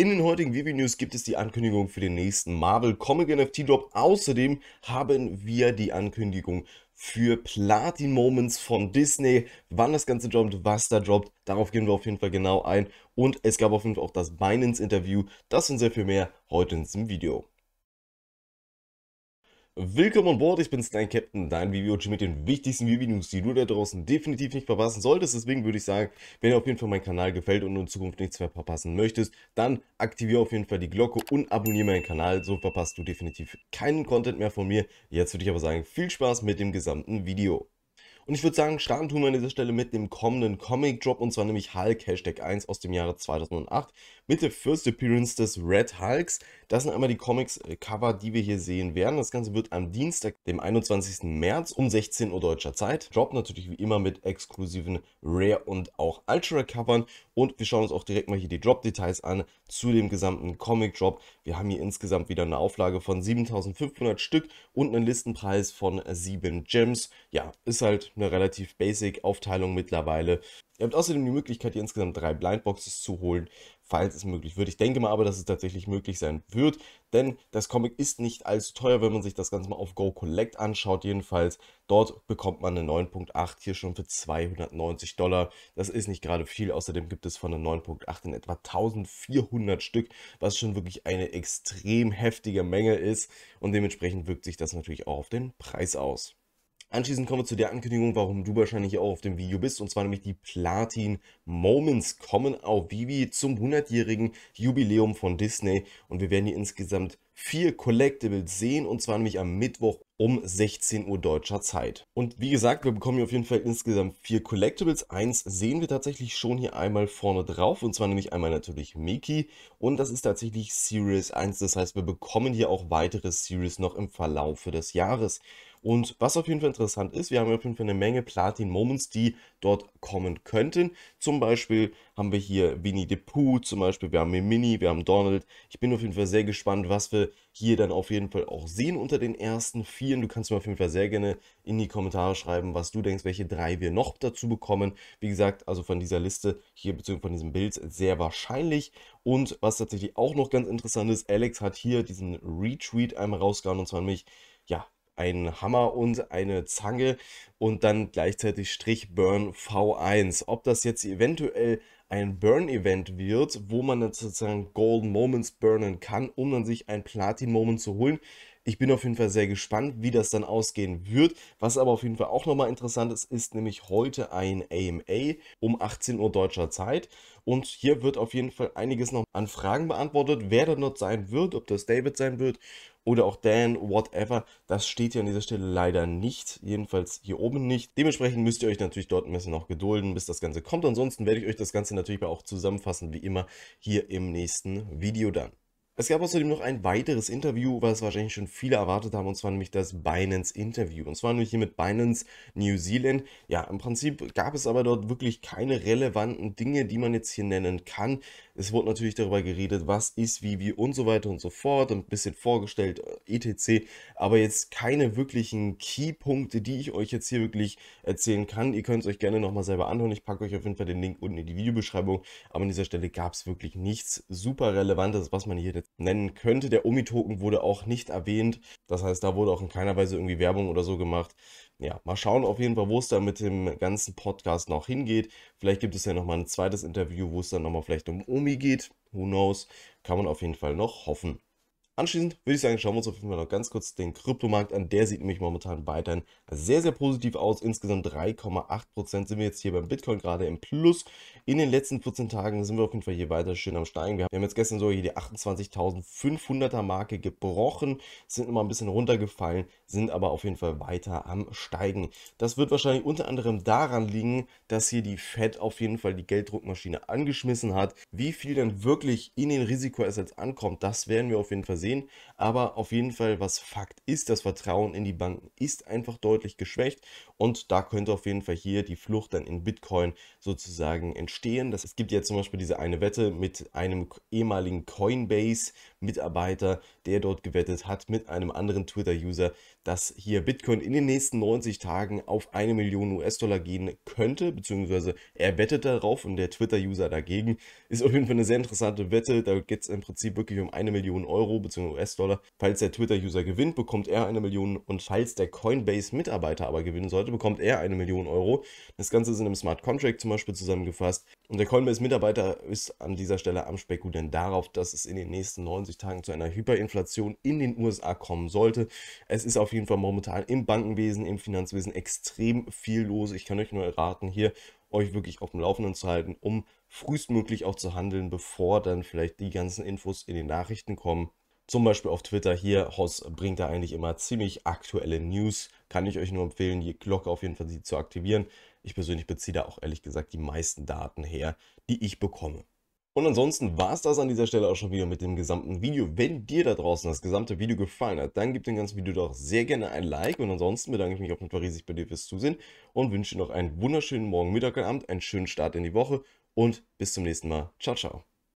In den heutigen Vivi News gibt es die Ankündigung für den nächsten Marvel Comic NFT Drop. Außerdem haben wir die Ankündigung für Platin Moments von Disney, wann das Ganze droppt, was da droppt. Darauf gehen wir auf jeden Fall genau ein. Und es gab auf jeden Fall auch das Binance Interview. Das und sehr viel mehr heute in diesem Video. Willkommen an Bord, ich bin's, dein Captain, dein video mit den wichtigsten Video-News, die du da draußen definitiv nicht verpassen solltest. Deswegen würde ich sagen, wenn dir auf jeden Fall mein Kanal gefällt und du in Zukunft nichts mehr verpassen möchtest, dann aktiviere auf jeden Fall die Glocke und abonniere meinen Kanal, so verpasst du definitiv keinen Content mehr von mir. Jetzt würde ich aber sagen, viel Spaß mit dem gesamten Video. Und ich würde sagen, starten tun wir an dieser Stelle mit dem kommenden Comic-Drop und zwar nämlich Hulk Hashtag 1 aus dem Jahre 2008 mit der First Appearance des Red Hulks. Das sind einmal die Comics-Cover, die wir hier sehen werden. Das Ganze wird am Dienstag, dem 21. März um 16 Uhr deutscher Zeit. Drop natürlich wie immer mit exklusiven Rare und auch Ultra-Covern. Und wir schauen uns auch direkt mal hier die Drop-Details an zu dem gesamten Comic-Drop. Wir haben hier insgesamt wieder eine Auflage von 7500 Stück und einen Listenpreis von 7 Gems. Ja, ist halt eine relativ basic Aufteilung mittlerweile. Ihr habt außerdem die Möglichkeit, hier insgesamt drei Blindboxes zu holen, falls es möglich wird. Ich denke mal aber, dass es tatsächlich möglich sein wird, denn das Comic ist nicht allzu teuer, wenn man sich das Ganze mal auf Go Collect anschaut. Jedenfalls, dort bekommt man eine 9.8 hier schon für 290 Dollar. Das ist nicht gerade viel. Außerdem gibt es von der 9.8 in etwa 1400 Stück, was schon wirklich eine extrem heftige Menge ist. Und dementsprechend wirkt sich das natürlich auch auf den Preis aus. Anschließend kommen wir zu der Ankündigung, warum du wahrscheinlich auch auf dem Video bist. Und zwar nämlich die Platin Moments kommen auf Vivi zum 100-jährigen Jubiläum von Disney. Und wir werden hier insgesamt vier Collectibles sehen und zwar nämlich am Mittwoch um 16 Uhr deutscher Zeit. Und wie gesagt, wir bekommen hier auf jeden Fall insgesamt vier Collectibles. Eins sehen wir tatsächlich schon hier einmal vorne drauf und zwar nämlich einmal natürlich Mickey und das ist tatsächlich Series 1. Das heißt, wir bekommen hier auch weitere Series noch im Verlaufe des Jahres. Und was auf jeden Fall interessant ist, wir haben auf jeden Fall eine Menge Platin Moments, die dort kommen könnten. Zum Beispiel haben wir hier Winnie the Pooh, zum Beispiel wir haben hier Mini, wir haben Donald. Ich bin auf jeden Fall sehr gespannt, was wir hier dann auf jeden Fall auch sehen unter den ersten vier. du kannst mir auf jeden Fall sehr gerne in die Kommentare schreiben, was du denkst, welche drei wir noch dazu bekommen. Wie gesagt, also von dieser Liste hier bzw. von diesem Bild sehr wahrscheinlich. Und was tatsächlich auch noch ganz interessant ist, Alex hat hier diesen Retweet einmal rausgehauen und zwar nämlich, ja, einen Hammer und eine Zange und dann gleichzeitig Strich Burn V1. Ob das jetzt eventuell ein Burn-Event wird, wo man dann sozusagen Golden Moments burnen kann, um dann sich ein Platin-Moment zu holen, ich bin auf jeden Fall sehr gespannt, wie das dann ausgehen wird. Was aber auf jeden Fall auch nochmal interessant ist, ist nämlich heute ein AMA um 18 Uhr deutscher Zeit. Und hier wird auf jeden Fall einiges noch an Fragen beantwortet. Wer da dort sein wird, ob das David sein wird oder auch Dan, whatever, das steht hier an dieser Stelle leider nicht, jedenfalls hier oben nicht. Dementsprechend müsst ihr euch natürlich dort ein bisschen noch gedulden, bis das Ganze kommt. Ansonsten werde ich euch das Ganze natürlich auch zusammenfassen, wie immer, hier im nächsten Video dann. Es gab außerdem noch ein weiteres Interview, was wahrscheinlich schon viele erwartet haben, und zwar nämlich das Binance-Interview. Und zwar nämlich hier mit Binance New Zealand. Ja, im Prinzip gab es aber dort wirklich keine relevanten Dinge, die man jetzt hier nennen kann. Es wurde natürlich darüber geredet, was ist, wie, wie und so weiter und so fort, ein bisschen vorgestellt, äh, etc. Aber jetzt keine wirklichen Key-Punkte, die ich euch jetzt hier wirklich erzählen kann. Ihr könnt es euch gerne nochmal selber anhören. Ich packe euch auf jeden Fall den Link unten in die Videobeschreibung. Aber an dieser Stelle gab es wirklich nichts super Relevantes, was man hier jetzt nennen könnte. Der Omi-Token wurde auch nicht erwähnt. Das heißt, da wurde auch in keiner Weise irgendwie Werbung oder so gemacht. Ja, mal schauen auf jeden Fall, wo es da mit dem ganzen Podcast noch hingeht. Vielleicht gibt es ja nochmal ein zweites Interview, wo es dann nochmal vielleicht um Omi geht. Who knows? Kann man auf jeden Fall noch hoffen. Anschließend würde ich sagen, schauen wir uns auf jeden Fall noch ganz kurz den Kryptomarkt an. Der sieht nämlich momentan weiterhin sehr, sehr positiv aus. Insgesamt 3,8% sind wir jetzt hier beim Bitcoin gerade im Plus. In den letzten 14 Tagen sind wir auf jeden Fall hier weiter schön am Steigen. Wir haben jetzt gestern sogar hier die 28.500er Marke gebrochen, sind nochmal ein bisschen runtergefallen, sind aber auf jeden Fall weiter am Steigen. Das wird wahrscheinlich unter anderem daran liegen, dass hier die Fed auf jeden Fall die Gelddruckmaschine angeschmissen hat. Wie viel dann wirklich in den Risikoassets ankommt, das werden wir auf jeden Fall sehen sehen. Aber auf jeden Fall, was Fakt ist, das Vertrauen in die Banken ist einfach deutlich geschwächt. Und da könnte auf jeden Fall hier die Flucht dann in Bitcoin sozusagen entstehen. Das, es gibt ja zum Beispiel diese eine Wette mit einem ehemaligen Coinbase-Mitarbeiter, der dort gewettet hat, mit einem anderen Twitter-User, dass hier Bitcoin in den nächsten 90 Tagen auf eine Million US-Dollar gehen könnte, beziehungsweise er wettet darauf und der Twitter-User dagegen. Ist auf jeden Fall eine sehr interessante Wette. Da geht es im Prinzip wirklich um eine Million Euro bzw. US-Dollar. Falls der Twitter-User gewinnt, bekommt er eine Million und falls der Coinbase-Mitarbeiter aber gewinnen sollte, bekommt er eine Million Euro. Das Ganze ist in einem Smart Contract zum Beispiel zusammengefasst. Und der Coinbase-Mitarbeiter ist an dieser Stelle am Spekulieren darauf, dass es in den nächsten 90 Tagen zu einer Hyperinflation in den USA kommen sollte. Es ist auf jeden Fall momentan im Bankenwesen, im Finanzwesen extrem viel los. Ich kann euch nur raten, hier euch wirklich auf dem Laufenden zu halten, um frühestmöglich auch zu handeln, bevor dann vielleicht die ganzen Infos in den Nachrichten kommen. Zum Beispiel auf Twitter hier, Hoss bringt da eigentlich immer ziemlich aktuelle News. Kann ich euch nur empfehlen, die Glocke auf jeden Fall zu aktivieren. Ich persönlich beziehe da auch ehrlich gesagt die meisten Daten her, die ich bekomme. Und ansonsten war es das an dieser Stelle auch schon wieder mit dem gesamten Video. Wenn dir da draußen das gesamte Video gefallen hat, dann gib dem ganzen Video doch sehr gerne ein Like. Und ansonsten bedanke ich mich auf jeden Fall riesig bei dir fürs Zusehen und wünsche dir noch einen wunderschönen Morgen, Mittag und Abend, einen schönen Start in die Woche und bis zum nächsten Mal. Ciao, ciao.